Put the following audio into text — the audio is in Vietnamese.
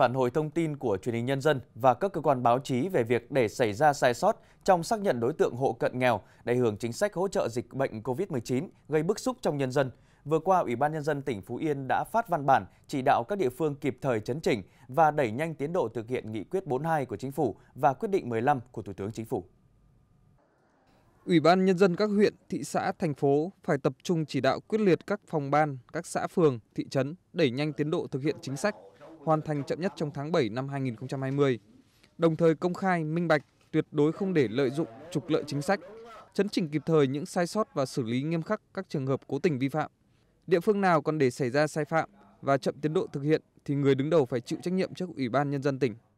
phản hồi thông tin của truyền hình nhân dân và các cơ quan báo chí về việc để xảy ra sai sót trong xác nhận đối tượng hộ cận nghèo để hưởng chính sách hỗ trợ dịch bệnh COVID-19 gây bức xúc trong nhân dân. Vừa qua, Ủy ban Nhân dân tỉnh Phú Yên đã phát văn bản chỉ đạo các địa phương kịp thời chấn chỉnh và đẩy nhanh tiến độ thực hiện nghị quyết 42 của Chính phủ và quyết định 15 của Thủ tướng Chính phủ. Ủy ban Nhân dân các huyện, thị xã, thành phố phải tập trung chỉ đạo quyết liệt các phòng ban, các xã phường, thị trấn đẩy nhanh tiến độ thực hiện chính sách hoàn thành chậm nhất trong tháng bảy năm 2020. đồng thời công khai minh bạch tuyệt đối không để lợi dụng trục lợi chính sách chấn chỉnh kịp thời những sai sót và xử lý nghiêm khắc các trường hợp cố tình vi phạm địa phương nào còn để xảy ra sai phạm và chậm tiến độ thực hiện thì người đứng đầu phải chịu trách nhiệm trước ủy ban nhân dân tỉnh